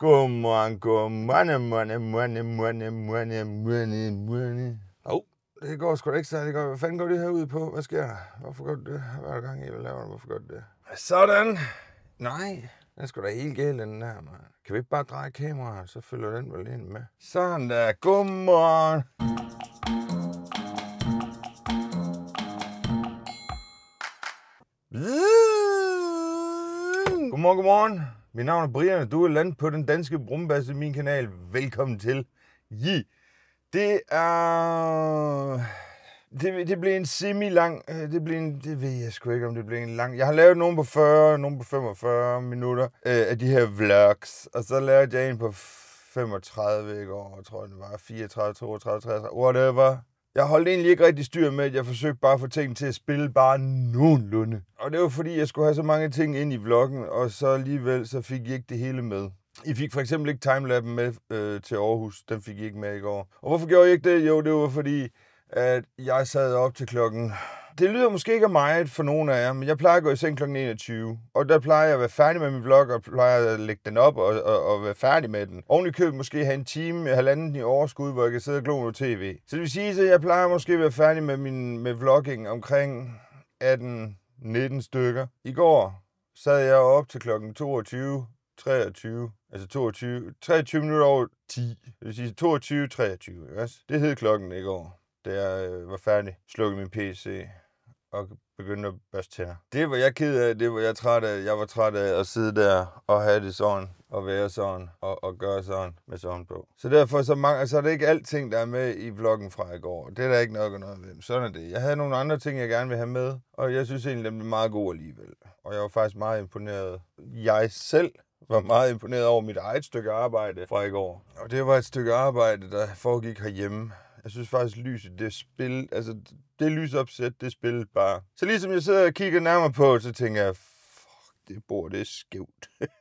Godmorgen, godmorgen, morgen, morgen, morgen, morgen, morgen, morgen. Hov, det går sgu da ikke særlig godt. Hvad fanden går det her ud på? Hvad sker der? Hvorfor gør det det? Hvad er der gang i, hvad laver du? Hvorfor gør det det? Sådan. Nej, den skal da helt galt, den der, mand. Kan vi ikke bare dreje kameraet, så følger den vel ind med? Sådan der. Godmorgen. Godmorgen, godmorgen. Mit navn er Brian, og du er landet på den danske brumbasse, min kanal. Velkommen til. Ji. Det er... Det, det blev en semi-lang... Øh, det blev en... Det ved jeg sgu ikke, om det blev en lang... Jeg har lavet nogle på 40, nogle på 45 minutter øh, af de her vlogs. Og så lavede jeg en på 35 i går, tror jeg det var. 34, 32, 33, whatever. Jeg holdt egentlig ikke rigtig styr med, at jeg forsøgte bare at få tingene til at spille bare nogenlunde. Og det var fordi, jeg skulle have så mange ting ind i vloggen, og så alligevel så fik I ikke det hele med. I fik for eksempel ikke timelapsen med øh, til Aarhus. Den fik I ikke med i går. Og hvorfor gjorde I ikke det? Jo, det var fordi, at jeg sad op til klokken det lyder måske ikke af meget for nogen af jer, men jeg plejer at gå i seng kl. 21. Og der plejer jeg at være færdig med min vlog, og plejer at lægge den op og, og, og være færdig med den. Oven i køb måske have en time, en halvanden i overskud, hvor jeg kan sidde og glo noget tv. Så det vil sige, at jeg plejer måske at være færdig med, min, med vlogging omkring 18-19 stykker. I går sad jeg op til kl. 22, 23, altså 22, 23 minutter over 10, det vil sige 22, 23, ikke yes? Det hed klokken i går, da jeg øh, var færdig, slukkede min PC og begyndte at børste tænder. Det var jeg ked af, det var jeg træt af. Jeg var træt af at sidde der og have det sådan, og være sådan, og, og gøre sådan med sådan på. Så derfor så, mange, så er det ikke alting, der er med i vloggen fra i går. Det er der ikke nok noget ved. Sådan er det. Jeg havde nogle andre ting, jeg gerne ville have med, og jeg synes egentlig, det blev meget god alligevel. Og jeg var faktisk meget imponeret. Jeg selv var meget imponeret over mit eget stykke arbejde fra i går. Og det var et stykke arbejde, der foregik herhjemme. Jeg synes faktisk, lyset, det spil, altså det lysopsæt, det spil bare. Så ligesom jeg sidder og kigger nærmere på, så tænker jeg, fuck, det bord, det er skævt.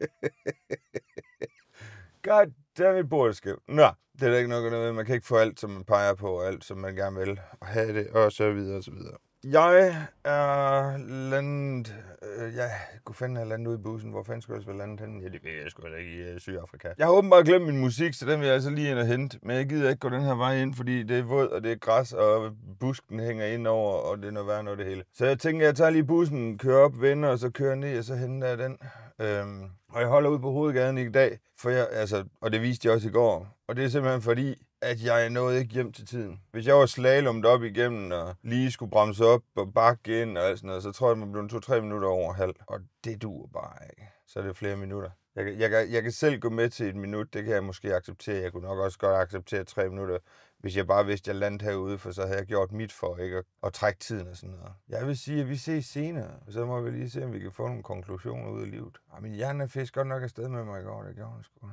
God damn det bord er skævt. Nå, det er da ikke nok noget Man kan ikke få alt, som man peger på, og alt, som man gerne vil, og have det, og så videre, og så videre. Jeg er landet... Øh, ja, kunne fanden have landet ude i bussen. Hvor fanden skulle jeg også være landet henne? Ja, det ved jeg sgu da ikke i øh, Sydafrika. Jeg har åbenbart glemt min musik, så den vil jeg altså lige ind og hente. Men jeg gider ikke gå den her vej ind, fordi det er våd, og det er græs, og busken hænger ind over, og det er noget værre noget det hele. Så jeg tænker, jeg tager lige bussen, kører op, vender, og så kører ned, og så henter jeg den. Øhm, og jeg holder ud på hovedgaden i dag, for jeg, altså, og det viste jeg også i går. Og det er simpelthen fordi, at jeg nåede ikke hjem til tiden. Hvis jeg var slalomt op igennem og lige skulle bremse op og bakke ind og alt sådan noget, så tror jeg, man blev 2-3 minutter over halv. Og det duer bare ikke. Så er det flere minutter. Jeg, jeg, jeg, jeg kan selv gå med til et minut, det kan jeg måske acceptere. Jeg kunne nok også godt acceptere tre minutter, hvis jeg bare vidste, at jeg landte herude, for så havde jeg gjort mit for ikke at, at trække tiden og sådan noget. Jeg vil sige, at vi ses senere, og så må vi lige se, om vi kan få nogle konklusioner ud af livet. Ej, min hjerne fisk godt nok afsted med mig i går, det gjorde han sgu.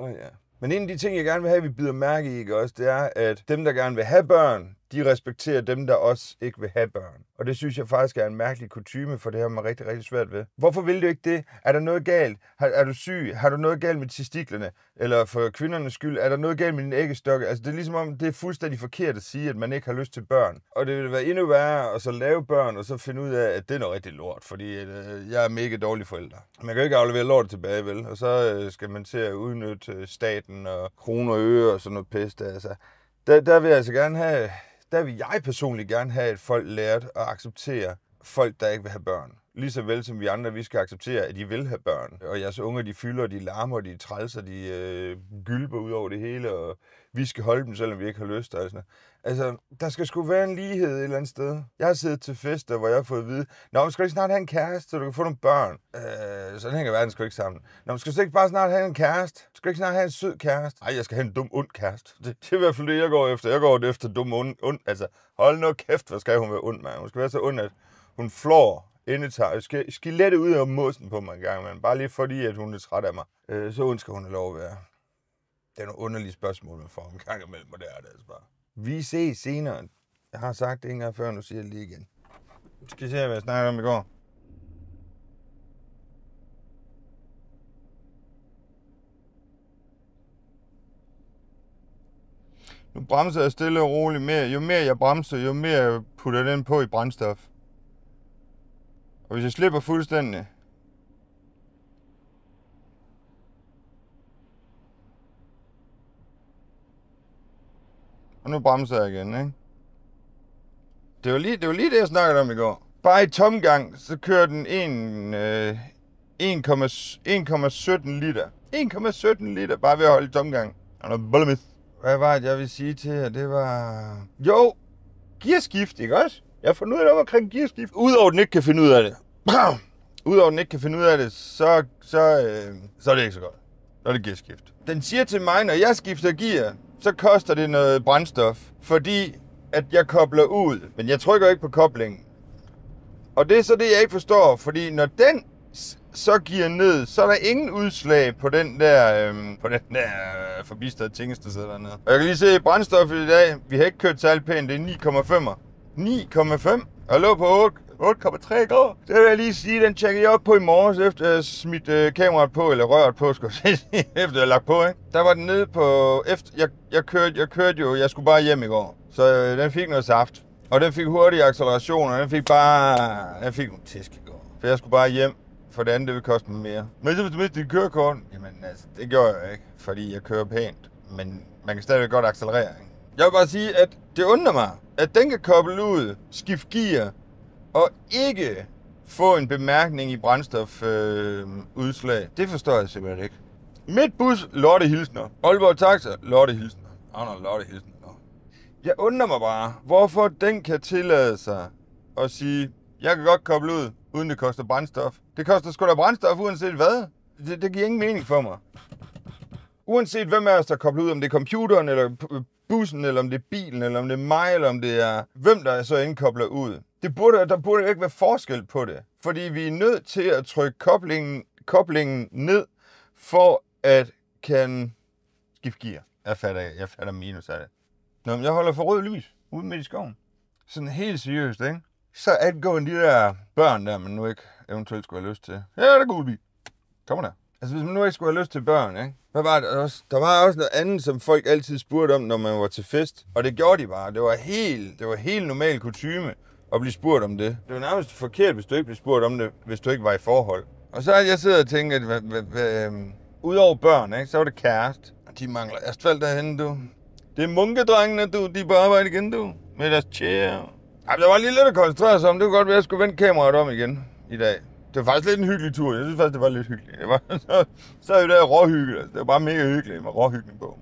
Oh, ja. Men en af de ting, jeg gerne vil have, at vi bider mærke i, ikke også, det er, at dem, der gerne vil have børn, de respekterer dem, der også ikke vil have børn. Og det synes jeg faktisk er en mærkelig kutume, for det har man rigtig, rigtig svært ved. Hvorfor vil du ikke det? Er der noget galt? Har, er du syg? Har du noget galt med testiklerne? Eller for kvindernes skyld, er der noget galt med din æggestokke? Altså, det er ligesom om, det er fuldstændig forkert at sige, at man ikke har lyst til børn. Og det vil være endnu værre at så lave børn, og så finde ud af, at det er noget rigtig lort, fordi øh, jeg er mega dårlig forælder. Man kan jo ikke aflevere lort tilbage, vel? Og så øh, skal man til at udnytte øh, staten og kroner og øre og sådan noget pest. Altså, der, der vil jeg altså gerne have der vil jeg personligt gerne have, at folk lærer at acceptere folk, der ikke vil have børn. Lige så vel som vi andre, vi skal acceptere, at de vil have børn. Og jeres unger, de fylder, de larmer, de trælser, de øh, gylper ud over det hele, og vi skal holde dem, selvom vi ikke har lyst. Og sådan altså, der skal sgu være en lighed et eller andet sted. Jeg har siddet til fester, hvor jeg har fået at vide, Nå, man skal ikke snart have en kæreste, så du kan få nogle børn. Øh, sådan hænger verden sgu ikke sammen. Nå, man skal ikke bare snart have en kæreste. Du skal ikke snart have en sød kæreste. Nej, jeg skal have en dum, ond kæreste. Det, det er i hvert fald det, jeg går efter. Jeg går efter dum, ond. ond. Altså, hold nu kæft, hvad skal hun være ond, mand. Hun skal være så ond, at hun flår indetager sk- skelettet ud af mosen på mig en gang, men bare lige fordi, at hun er træt af mig. Øh, så ønsker hun at lov at være. Det er nogle underlige spørgsmål, man får en gang imellem, og det er det altså bare. Vi ses senere. Jeg har sagt det en gang før, nu siger jeg det lige igen. Nu skal I se, hvad jeg snakker om i går. Nu bremser jeg stille og roligt mere. Jo mere jeg bremser, jo mere jeg putter den på i brændstof. Og hvis jeg slipper fuldstændig, Og nu bremser jeg igen, ikke? Det var lige det, var lige det jeg snakkede om i går. Bare i tomgang, så kører den en, øh, 1,17 liter. 1,17 liter, bare ved at holde tomgang. Hvad var det, jeg ville sige til jer? Det var... Jo, gearskift, ikke også? Jeg fandt ud af det omkring gearskift. Udover den ikke kan finde ud af det. Udover den ikke kan finde ud af det, så, så, øh, så er det ikke så godt. Så er det gearskift. Den siger til mig, når jeg skifter gear, så koster det noget brændstof, fordi at jeg kobler ud, men jeg trykker ikke på koblingen. Og det er så det, jeg ikke forstår, fordi når den så giver ned, så er der ingen udslag på den der, øhm, på den der øh, forbistede tingest, der sidder dernede. Og jeg kan lige se brændstoffet i dag. Vi har ikke kørt særlig pænt. Det er 9,5. 9,5. Jeg lå på 8, 8,3 grader. Det vil jeg lige sige, den tjekkede jeg op på i morges, efter jeg smidt øh, kameraet på, eller røret på, skulle jeg sige, efter jeg lagt på, ikke? Der var den nede på, efter, jeg, jeg, kørte, jeg kørte jo, jeg skulle bare hjem i går, så øh, den fik noget saft. Og den fik hurtig acceleration, og den fik bare, den fik nogle tæsk i går. For jeg skulle bare hjem, for det andet, det vil koste mig mere. Men så hvis du mistede din kørekort, jamen altså, det gjorde jeg ikke, fordi jeg kører pænt. Men man kan stadigvæk godt accelerere, ikke? Jeg vil bare sige, at det undrer mig, at den kan koble ud, skifte gear, og ikke få en bemærkning i brændstofudslag. Øh, det forstår jeg simpelthen ikke. Mit bus, Lotte Hilsner. Aalborg Taxa, Lotte Hilsner. Anders Lotte Hilsner. Jeg undrer mig bare, hvorfor den kan tillade sig at sige, jeg kan godt koble ud, uden det koster brændstof. Det koster sgu da brændstof uanset hvad. Det, det giver ingen mening for mig. Uanset hvem af os, der kobler ud, om det er computeren eller bussen, eller om det er bilen, eller om det er mig, eller om det er hvem, der er så indkobler ud. Det burde, der burde ikke være forskel på det, fordi vi er nødt til at trykke koblingen, koblingen ned, for at kan skifte gear. Jeg fatter, jeg fatter minus af det. Nå, men jeg holder for rød lys ude midt i skoven. Sådan helt seriøst, ikke? Så at gå de der børn der, man nu ikke eventuelt skulle have lyst til. Ja, det er gode bil. Kommer der. Altså, hvis man nu ikke skulle have lyst til børn, ikke? Hvad var der også? Der var også noget andet, som folk altid spurgte om, når man var til fest. Og det gjorde de bare. Det var helt, det var helt normal kutume at blive spurgt om det. Det var nærmest forkert, hvis du ikke blev spurgt om det, hvis du ikke var i forhold. Og så jeg sidder og tænker, at øhm, udover børn, ikke, så var det kæreste. De mangler asfalt derhen, du. Det er munkedrengene, du. De er på arbejde igen, du. Med deres chair. Ej, der var lige lidt at koncentrere sig om. Det kunne godt være, at jeg skulle vende kameraet om igen i dag det var faktisk lidt en hyggelig tur. Jeg synes faktisk, det var lidt hyggeligt. Det var, så, så er det der råhygge. Altså. Det var bare mega hyggeligt med råhyggen på.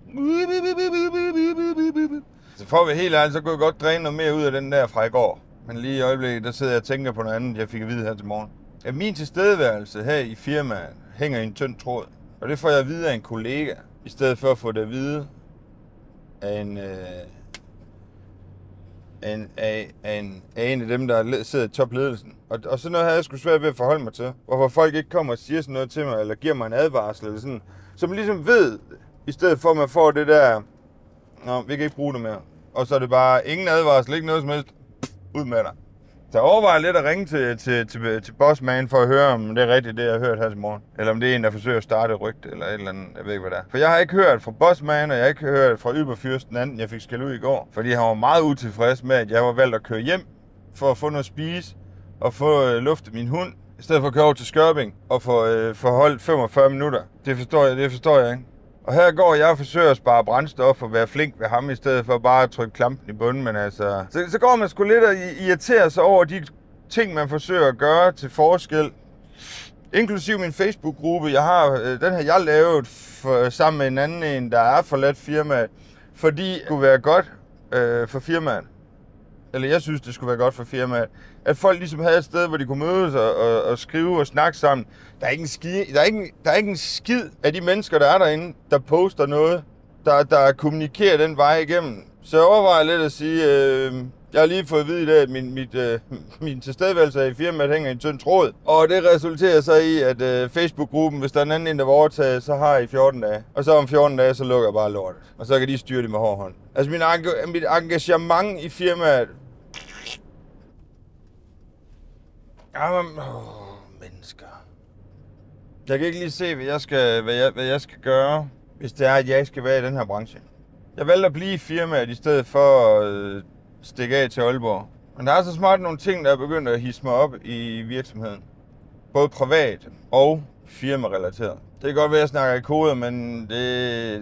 Så for at være helt ærlig, så kunne jeg godt dræne noget mere ud af den der fra i går. Men lige i øjeblikket, der sidder jeg og tænker på noget andet, jeg fik at vide her til morgen. At min tilstedeværelse her i firmaet hænger i en tynd tråd. Og det får jeg at vide af en kollega, i stedet for at få det at vide af en, øh, en, en, en, en af dem, der sidder i topledelsen. Og, og sådan noget havde jeg sgu svært ved at forholde mig til. Hvorfor folk ikke kommer og siger sådan noget til mig, eller giver mig en advarsel, eller sådan. Så man ligesom ved, i stedet for at man får det der, nå, vi kan ikke bruge det mere. Og så er det bare ingen advarsel, ikke noget som helst, ud med dig. Så overvejer lidt at ringe til, til, til, til Bossman for at høre, om det er rigtigt, det jeg har hørt her til morgen. Eller om det er en, der forsøger at starte rygt, eller et eller andet. Jeg ved ikke, hvad det er. For jeg har ikke hørt fra Bossman, og jeg har ikke hørt fra Yberfyrsten anden, jeg fik skæld ud i går. Fordi han var meget utilfreds med, at jeg var valgt at køre hjem for at få noget at spise og få øh, luft til min hund. I stedet for at køre over til Skørping og få øh, forholdt 45 minutter. Det forstår jeg, det forstår jeg ikke. Og her går jeg og forsøger at spare brændstof og være flink ved ham, i stedet for bare at trykke klampen i bunden. Men altså, så, så går man sgu lidt og irriterer sig over de ting, man forsøger at gøre til forskel. Inklusiv min Facebook-gruppe. Jeg har, øh, den har jeg lavet for, sammen med en anden en, der er forladt firmaet, fordi det kunne være godt øh, for firmaet eller jeg synes, det skulle være godt for firmaet, at folk ligesom havde et sted, hvor de kunne mødes og, og, og skrive og snakke sammen. Der er, ikke en skide, der, er ikke en, der er ikke en skid af de mennesker, der er derinde, der poster noget, der, der kommunikerer den vej igennem. Så jeg overvejer lidt at sige, øh, jeg har lige fået at vide i dag, at min, mit, øh, min tilstedeværelse i firmaet hænger i en tynd tråd. Og det resulterer så i, at øh, Facebook-gruppen, hvis der er en anden end, der vil overtage, så har I 14 dage. Og så om 14 dage, så lukker jeg bare lortet. Og så kan de styre det med hård hånd. Altså min, mit engagement i firmaet... Jamen, åh, mennesker. Jeg kan ikke lige se, hvad jeg skal, hvad jeg, hvad jeg skal gøre, hvis det er, at jeg skal være i den her branche. Jeg valgte at blive i firmaet i stedet for... Øh, stikke af til Aalborg. Men der er så smart nogle ting, der er begyndt at hisse mig op i virksomheden. Både privat og firmarelateret. Det kan godt være, at jeg snakker i kode, men det,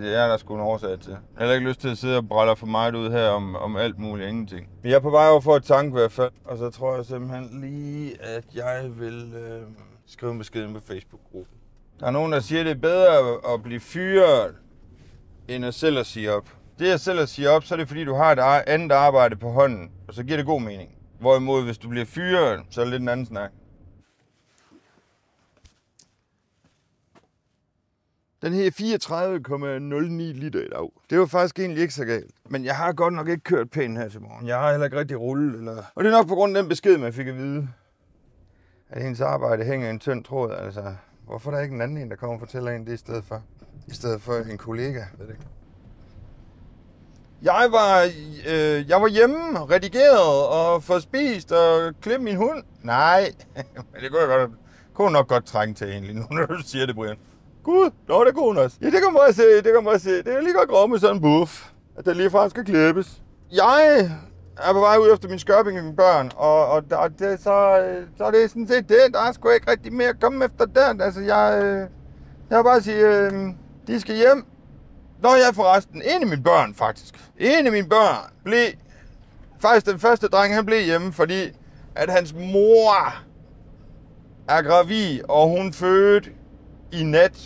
det er der sgu en årsag til. Jeg har heller ikke lyst til at sidde og brælde for meget ud her om, om alt muligt ingenting. Men jeg er på vej over for et tanke i hvert fald, og så tror jeg simpelthen lige, at jeg vil øh, skrive en besked på Facebook-gruppen. Der er nogen, der siger, at det er bedre at blive fyret, end at selv at sige op det jeg selv siger op, så er det fordi, du har et andet arbejde på hånden, og så giver det god mening. Hvorimod, hvis du bliver fyret, så er det lidt en anden snak. Den her 34,09 liter i dag. Det var faktisk egentlig ikke så galt. Men jeg har godt nok ikke kørt pænt her til morgen. Jeg har heller ikke rigtig rullet. Eller... Og det er nok på grund af den besked, man fik at vide. At hendes arbejde hænger en tynd tråd, altså. Hvorfor er der ikke en anden en, der kommer og fortæller en det i stedet for? I stedet for en kollega, ved det ikke. Jeg var, øh, jeg var hjemme, redigeret og få spist og klippet min hund. Nej, men det kunne jeg godt, kunne nok godt trænge til egentlig, nu når du siger det, Brian. Gud, nå, det kunne også. Ja, det kan man bare se, det kan man bare se. Det er lige godt grå med sådan en buff, at der lige faktisk skal klippes. Jeg er på vej ud efter min skørping med mine børn, og, og, og det, så, så er det sådan set det. Der er sgu ikke rigtig mere at komme efter der. Altså, jeg, øh, jeg vil bare sige, øh, de skal hjem, Nå, jeg forresten, en af mine børn faktisk, en af mine børn blev, faktisk den første dreng, han blev hjemme, fordi at hans mor er gravid, og hun fødte i nat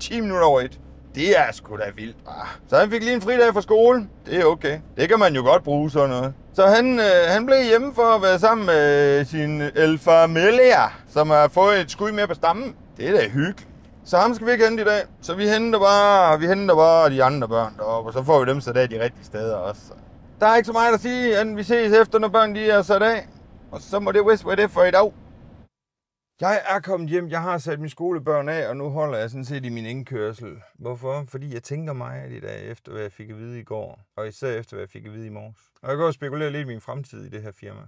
10 minutter over et. Det er sgu da vildt, ah. Så han fik lige en fridag fra skole. Det er okay. Det kan man jo godt bruge sådan noget. Så han, øh, han blev hjemme for at være sammen med sin El som har fået et skud mere på stammen. Det er da hyggeligt. Så ham skal vi ikke hente i dag. Så vi henter bare, vi henter bare de andre børn deroppe, og så får vi dem sat af de rigtige steder også. Der er ikke så meget at sige, end vi ses efter, når børn de er sat af. Og så må det vist være det for i dag. Jeg er kommet hjem, jeg har sat mine skolebørn af, og nu holder jeg sådan set i min indkørsel. Hvorfor? Fordi jeg tænker mig i dag efter, hvad jeg fik at vide i går, og især efter, hvad jeg fik at vide i morges. Og jeg går og spekulerer lidt i min fremtid i det her firma,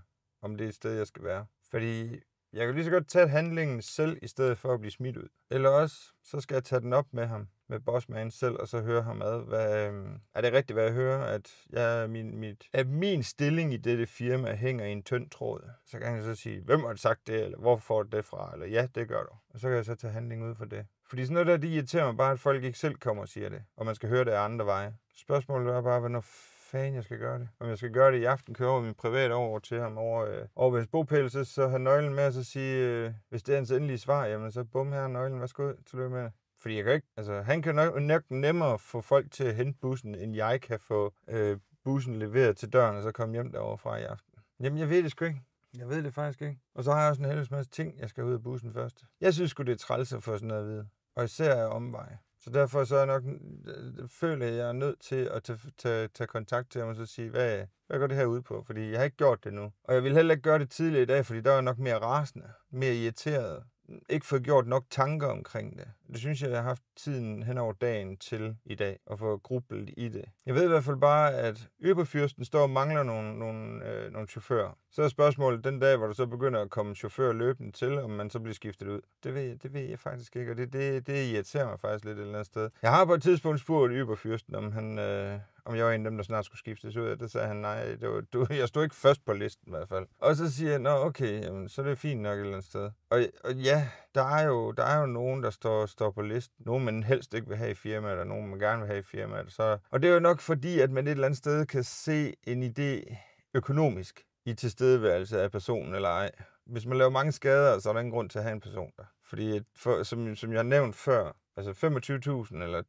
om det er et sted, jeg skal være. Fordi jeg kan lige så godt tage handlingen selv, i stedet for at blive smidt ud. Eller også, så skal jeg tage den op med ham, med bossmanen selv, og så høre ham ad. Hvad, øhm, er det rigtigt, hvad jeg hører? At, jeg, min, mit, at min stilling i dette firma hænger i en tynd tråd. Så kan jeg så sige, hvem har sagt det, eller hvorfor får du det fra, eller ja, det gør du. Og så kan jeg så tage handling ud for det. Fordi sådan noget der, det irriterer mig bare, at folk ikke selv kommer og siger det, og man skal høre det andre veje. Spørgsmålet er bare, hvornår fanden jeg skal gøre det. Om jeg skal gøre det i aften, køre over min private over til ham over, øh, over ved hans bogpæl, så, så har nøglen med, og så sige, øh, hvis det er hans endelige svar, jamen så bum her nøglen, værsgo, tillykke med det. Fordi jeg kan ikke, altså, han kan nok, nok nemmere få folk til at hente bussen, end jeg kan få øh, bussen leveret til døren, og så komme hjem derovre fra i aften. Jamen, jeg ved det sgu ikke. Jeg ved det faktisk ikke. Og så har jeg også en hel masse ting, jeg skal ud af bussen først. Jeg synes sgu, det er træls at få sådan noget at vide. Og især omveje. Så derfor så er jeg nok, øh, føler jeg, jeg er nødt til at tage, tage, tage kontakt til ham og så sige, hvad, hvad går det her ud på? Fordi jeg har ikke gjort det nu. Og jeg vil heller ikke gøre det tidligere i dag, fordi der er nok mere rasende, mere irriteret. Ikke få gjort nok tanker omkring det det synes jeg, jeg har haft tiden hen over dagen til i dag, at få grublet i det. Jeg ved i hvert fald bare, at Øberfyrsten står og mangler nogle, nogle, øh, nogle chauffører. Så er spørgsmålet den dag, hvor du så begynder at komme chauffør løbende til, om man så bliver skiftet ud. Det ved jeg, det ved jeg faktisk ikke, og det, det, det irriterer mig faktisk lidt et eller andet sted. Jeg har på et tidspunkt spurgt Øberfyrsten, om han... Øh, om jeg var en af dem, der snart skulle skiftes ud. Det sagde han, nej, det var, du, jeg stod ikke først på listen i hvert fald. Og så siger jeg, nå okay, jamen, så er det fint nok et eller andet sted. Og, og ja, der er, jo, der er jo nogen, der står står på listen. Nogen, man helst ikke vil have i firmaet, eller nogen, man gerne vil have i firmaet. Så, og det er jo nok fordi, at man et eller andet sted kan se en idé økonomisk i tilstedeværelse af personen eller ej. Hvis man laver mange skader, så er der ingen grund til at have en person der. Fordi, for, som, som jeg har nævnt før, altså 25.000 eller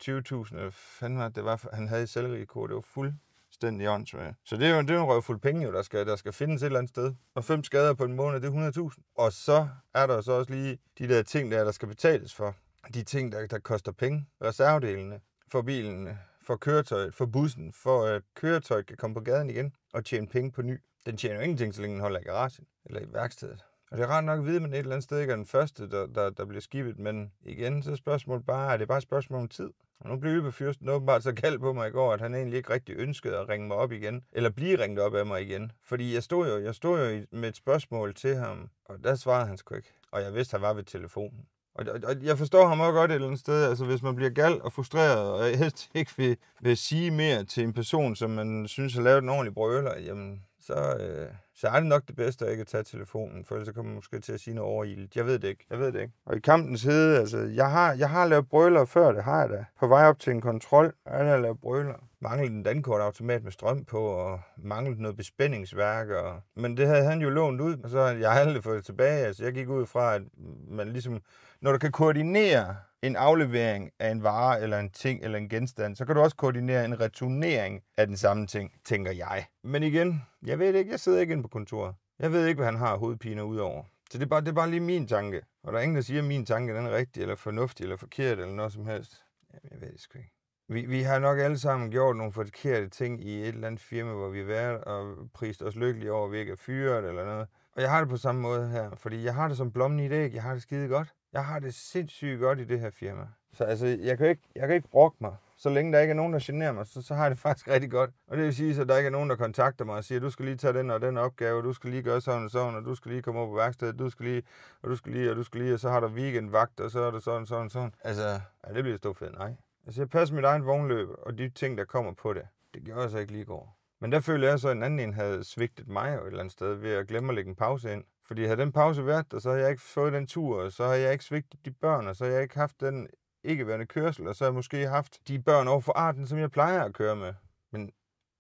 20.000, eller fanden var det, var, han havde i selvrisiko, det var fuld fuldstændig åndssvagt. Så det er jo, det er jo en røvfuld penge, jo, der, skal, der skal findes et eller andet sted. Og fem skader på en måned, det er 100.000. Og så er der så også lige de der ting, der, der skal betales for de ting, der, der koster penge, reservedelene for bilen, for køretøjet, for bussen, for at øh, køretøjet kan komme på gaden igen og tjene penge på ny. Den tjener jo ingenting, så længe den holder i garagen eller i værkstedet. Og det er rart nok at vide, at man et eller andet sted ikke er den første, der, der, der bliver skibet, men igen, så er spørgsmålet bare, er det bare et spørgsmål om tid? Og nu blev Fyrsten åbenbart så kald på mig i går, at han egentlig ikke rigtig ønskede at ringe mig op igen, eller blive ringet op af mig igen. Fordi jeg stod jo, jeg stod jo med et spørgsmål til ham, og der svarede han sgu ikke. Og jeg vidste, at han var ved telefonen. Og, og, og jeg forstår ham også godt et eller andet sted. Altså, hvis man bliver gal og frustreret, og helst ikke vil, vil sige mere til en person, som man synes har lavet en ordentlig brøler, jamen, så, øh, så er det nok det bedste at ikke tage telefonen, for ellers kommer man måske til at sige noget overhildt. Jeg ved det ikke. Jeg ved det ikke. Og i kampens hede, altså, jeg har, jeg har lavet brøler før, det har jeg da. På vej op til en kontrol, er har lavet brøler. Manglede en dankortautomat med strøm på, og manglede noget bespændingsværk. Og... Men det havde han jo lånt ud, og så jeg har aldrig fået det tilbage. Altså, jeg gik ud fra, at man ligesom, når du kan koordinere en aflevering af en vare eller en ting eller en genstand, så kan du også koordinere en returnering af den samme ting, tænker jeg. Men igen, jeg ved det ikke, jeg sidder ikke inde på kontoret. Jeg ved ikke, hvad han har hovedpine udover. Så det er, bare, det er bare lige min tanke. Og der er ingen, der siger, at min tanke den er rigtig, eller fornuftig, eller forkert, eller noget som helst. Jamen, jeg ved det sgu ikke. Vi, vi har nok alle sammen gjort nogle forkerte ting i et eller andet firma, hvor vi har været og prist os lykkelige over, at vi ikke er fyret eller noget. Og jeg har det på samme måde her, fordi jeg har det som blommen i dag. Jeg har det skide godt. Jeg har det sindssygt godt i det her firma. Så altså, jeg kan ikke, jeg kan ikke brokke mig. Så længe der ikke er nogen, der generer mig, så, så har jeg det faktisk rigtig godt. Og det vil sige, at der ikke er nogen, der kontakter mig og siger, du skal lige tage den og den opgave, du skal lige gøre sådan og sådan, og du skal lige komme over på værkstedet, du skal lige, og du skal lige, og du skal lige, og så har der weekendvagt, og så er der sådan og sådan og sådan. Altså, ja, det bliver stort fedt, nej. Altså, jeg passer mit egen vognløb, og de ting, der kommer på det, det gjorde jeg så ikke lige i går. Men der føler jeg så, at en anden en havde svigtet mig et eller andet sted ved at glemme at lægge en pause ind. Fordi havde den pause været der, så havde jeg ikke fået den tur, og så havde jeg ikke svigtet de børn, og så havde jeg ikke haft den ikke-værende kørsel, og så havde jeg måske haft de børn over for arten, som jeg plejer at køre med. Men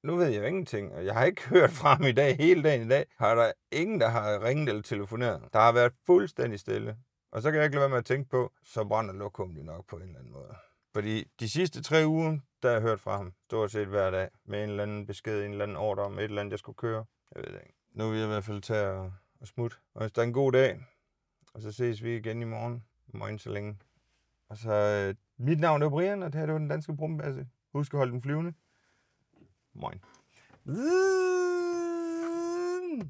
nu ved jeg jo ingenting, og jeg har ikke hørt fra ham i dag, hele dagen i dag, har der ingen, der har ringet eller telefoneret. Der har været fuldstændig stille. Og så kan jeg ikke lade være med at tænke på, så brænder jo nok på en eller anden måde. Fordi de sidste tre uger, der har jeg hørt fra ham stort set hver dag, med en eller anden besked, en eller anden ordre om et eller andet, jeg skulle køre. Jeg ved det ikke. Nu vil jeg i hvert fald tage og, og smutte. Og hvis der er en god dag, og så ses vi igen i morgen. Morgen så længe. Og så, øh, mit navn er Brian, og det her det var den danske brumbasse. Husk at holde den flyvende. Moin. Mm.